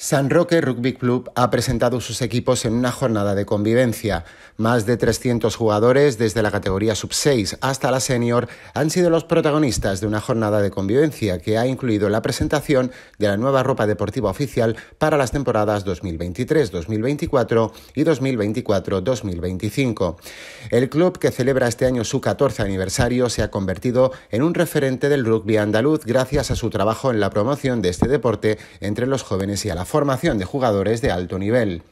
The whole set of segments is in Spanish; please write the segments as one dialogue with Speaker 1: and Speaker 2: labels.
Speaker 1: San Roque Rugby Club ha presentado sus equipos en una jornada de convivencia. Más de 300 jugadores desde la categoría sub-6 hasta la senior han sido los protagonistas de una jornada de convivencia que ha incluido la presentación de la nueva ropa deportiva oficial para las temporadas 2023-2024 y 2024-2025. El club que celebra este año su 14 aniversario se ha convertido en un referente del rugby andaluz gracias a su trabajo en la promoción de este deporte entre los jóvenes y a la formación de jugadores de alto nivel.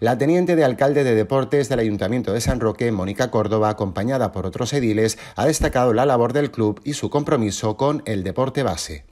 Speaker 1: La teniente de alcalde de deportes del Ayuntamiento de San Roque, Mónica Córdoba, acompañada por otros ediles, ha destacado la labor del club y su compromiso con el deporte base.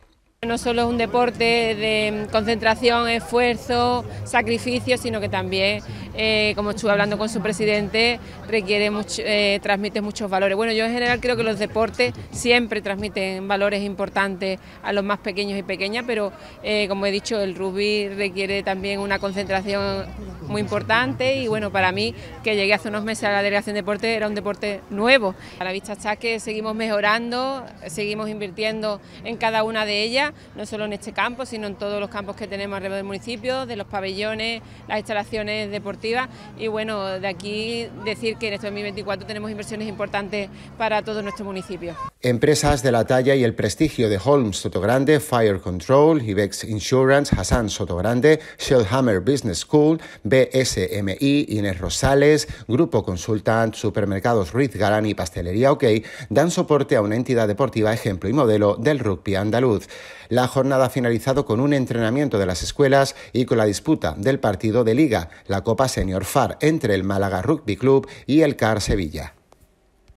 Speaker 2: No solo es un deporte de concentración, esfuerzo, sacrificio, sino que también, eh, como estuve hablando con su presidente, requiere eh, transmite muchos valores. Bueno, yo en general creo que los deportes siempre transmiten valores importantes a los más pequeños y pequeñas, pero eh, como he dicho, el rugby requiere también una concentración muy importante y bueno, para mí, que llegué hace unos meses a la delegación de deporte, era un deporte nuevo. A la vista está que seguimos mejorando, seguimos invirtiendo en cada una de ellas no solo en este campo, sino en todos los campos que tenemos alrededor del municipio, de los pabellones, las instalaciones deportivas y bueno, de aquí decir que en este 2024 tenemos inversiones importantes para todo nuestro municipio.
Speaker 1: Empresas de la talla y el prestigio de Holmes Sotogrande, Fire Control, IBEX Insurance, Hassan Sotogrande, Shellhammer Business School, BSMI, Inés Rosales, Grupo Consultant, Supermercados Ruiz Galán y Pastelería OK dan soporte a una entidad deportiva ejemplo y modelo del rugby andaluz. La jornada ha finalizado con un entrenamiento de las escuelas y con la disputa del partido de Liga, la Copa Senior FAR, entre el Málaga Rugby Club y el CAR Sevilla.